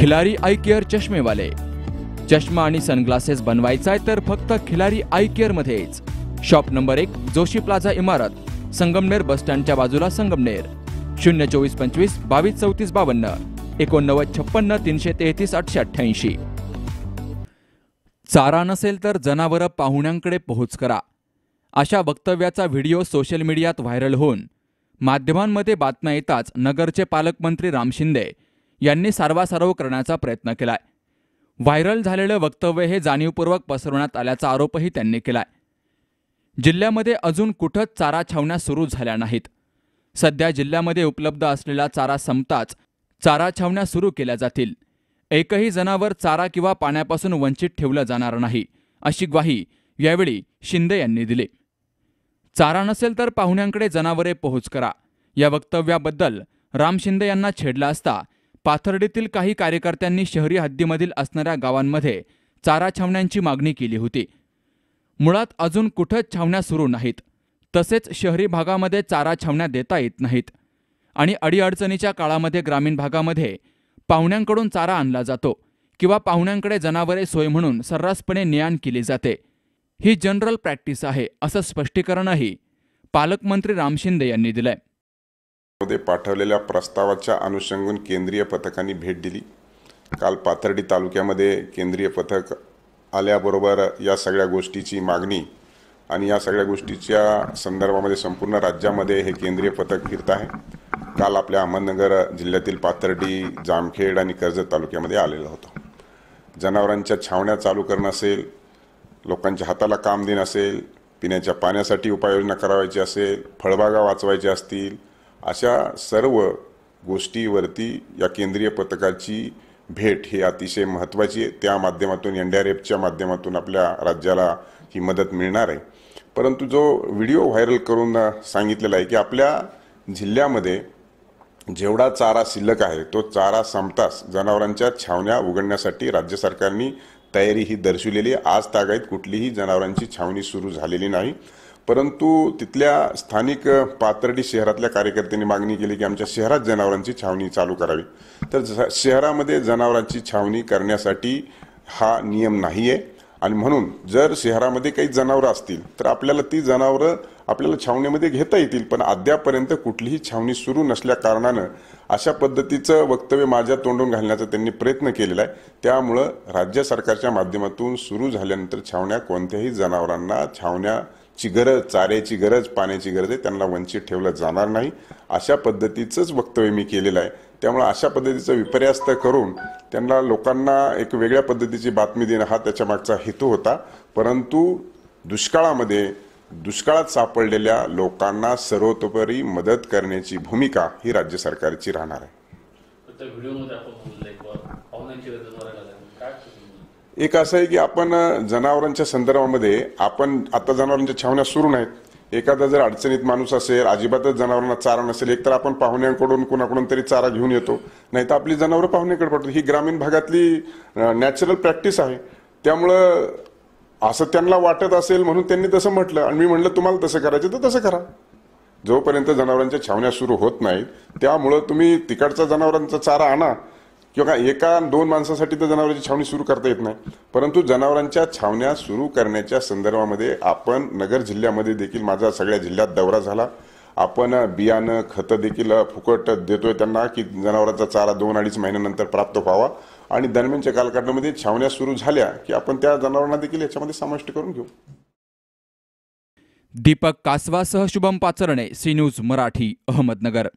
Khillari eye care चष्मेवाले चष्मा आणि sunglasses बनवायचा आहे तर फक्त खिलारी आय केअर मध्येच शॉप नंबर एक जोशी प्लाझा इमारत संगमनेर बस स्टँडच्या बाजूला संगमनेर शून्य चोवीस पंचवीस बावीस चौतीस बावन्न एकोणनव्वद छप्पन्न तीनशे तेहतीस आठशे अठ्ठ्याऐंशी चारा नसेल तर जनावरं पाहुण्यांकडे पोहोच करा अशा वक्तव्याचा व्हिडिओ सोशल मीडियात व्हायरल होऊन माध्यमांमध्ये बातम्या येताच नगरचे पालकमंत्री राम शिंदे यांनी सारवासारव करण्याचा प्रयत्न केलाय व्हायरल झालेलं वक्तव्य हे जाणीवपूर्वक पसरवण्यात आल्याचा आरोपही त्यांनी केलाय जिल्ह्यामध्ये अजून कुठंच चारा छावण्या सुरू झाल्या नाहीत सध्या जिल्ह्यामध्ये उपलब्ध असलेला चारा संपताच चारा छावण्या सुरू केल्या जातील एकही जनावर चारा किंवा पाण्यापासून वंचित ठेवलं जाणार नाही अशी ग्वाही यावेळी शिंदे यांनी दिली चारा नसेल तर पाहुण्यांकडे जनावरे पोहोच करा या वक्तव्याबद्दल राम शिंदे यांना छेडला असता पाथर्डीतील काही कार्यकर्त्यांनी शहरी हद्दीमधील असणाऱ्या गावांमध्ये चारा छावण्यांची मागणी केली होती मुळात अजून कुठंच छावण्या सुरू नाहीत तसेच शहरी भागामध्ये चारा छावण्या देता येत नाहीत आणि अडीअडचणीच्या काळामध्ये ग्रामीण भागामध्ये पाहुण्यांकडून चारा आणला जातो किंवा पाहुण्यांकडे जनावरे सोय म्हणून सर्रासपणे नेआण केली जाते ही जनरल प्रॅक्टिस आहे असं स्पष्टीकरणही पालकमंत्री राम शिंदे यांनी दिलंय ते पाठवलेल्या प्रस्तावाच्या अनुषंगून केंद्रीय पथकांनी भेट दिली काल पाथर्डी तालुक्यामध्ये केंद्रीय पथक आल्याबरोबर या सगळ्या गोष्टीची मागणी आणि या सगळ्या गोष्टीच्या संदर्भामध्ये संपूर्ण राज्यामध्ये हे केंद्रीय पथक फिरत आहे काल आपल्या अहमदनगर जिल्ह्यातील पाथर्डी जामखेड आणि कर्जत तालुक्यामध्ये आलेलं होतं जनावरांच्या छावण्या चालू करणं असेल लोकांच्या हाताला काम देणं असेल पिण्याच्या पाण्यासाठी उपाययोजना करावायची असेल फळबागा वाचवायच्या असतील अशा सर्व गोष्टीवरती या केंद्रीय पथकाची भेट ही अतिशय महत्त्वाची आहे त्या माध्यमातून एन डी आर एफच्या माध्यमातून आपल्या राज्याला ही मदत मिळणार आहे परंतु जो व्हिडिओ व्हायरल करून सांगितलेला आहे की आपल्या जिल्ह्यामध्ये जेवढा चारा शिल्लक आहे तो चारा संपताच जनावरांच्या छावण्या उघडण्यासाठी राज्य सरकारने तयारी ही दर्शविलेली आज तागायत कुठलीही जनावरांची छावणी सुरू झालेली नाही परंतु तिथल्या स्थानिक पाथर्डी शहरातल्या कार्यकर्त्यांनी मागणी केली की आमच्या शहरात जनावरांची छावणी चालू करावी तर शहरामध्ये जनावरांची छावणी करण्यासाठी हा नियम नाही आहे आणि म्हणून जर शहरामध्ये काही जनावरं असतील तर आपल्याला ती जनावरं आपल्याला छावणीमध्ये घेता येतील पण अद्यापर्यंत कुठलीही छावणी सुरू नसल्या कारणानं अशा पद्धतीचं वक्तव्य माझ्या तोंडून घालण्याचा त्यांनी प्रयत्न केलेला आहे त्यामुळं राज्य सरकारच्या माध्यमातून सुरू झाल्यानंतर छावण्या कोणत्याही जनावरांना छावण्या ची गरज चाऱ्याची गरज पाण्याची गरज आहे त्यांना वंचित ठेवलं जाणार नाही अशा पद्धतीचंच वक्तव्य मी केलेलं आहे त्यामुळे अशा पद्धतीचं विपर्यास्त करून त्यांना लोकांना एक वेगळ्या पद्धतीची बातमी देणं हा त्याच्या मागचा हेतू होता परंतु दुष्काळामध्ये दुष्काळात सापडलेल्या लोकांना सर्वतोपरी मदत करण्याची भूमिका ही राज्य सरकारची राहणार आहे एक असं आहे की आपण जनावरांच्या संदर्भामध्ये आपण आता जनावरांच्या छावण्या सुरू नाहीत एखादा जर अडचणीत माणूस असेल अजिबातच जनावरांना चारा नसेल एकतर आपण पाहुण्यांकडून कुणाकडून तरी चारा घेऊन येतो नाही तर आपली जनावरं पाहुण्याकडे पडतो ही ग्रामीण भागातली नॅचरल प्रॅक्टिस आहे त्यामुळं असं त्यांना वाटत असेल म्हणून त्यांनी तसं म्हटलं आणि मी म्हटलं तुम्हाला तसं करायचं तर तसं करा जोपर्यंत जनावरांच्या छावण्या सुरू होत नाहीत त्यामुळं तुम्ही तिकडचा जनावरांचा चारा आणा किंवा काय एका दोन माणसासाठी तर जनावरांची छावणी सुरू करता येत नाही परंतु जनावरांच्या छावण्या सुरू करण्याच्या संदर्भामध्ये आपण नगर जिल्ह्यामध्ये देखील माझा सगळ्या जिल्ह्यात दौरा झाला आपण बियाणं खतं देखील फुकट देतोय त्यांना की जनावरांचा चारा दोन अडीच महिन्यानंतर प्राप्त व्हावा आणि दरम्यानच्या कालखंडामध्ये छावण्या सुरू झाल्या की आपण त्या जनावरांना देखील याच्यामध्ये समाविष्ट करून घेऊ दीपक कासवासह शुभम पाचरणे सी न्यूज मराठी अहमदनगर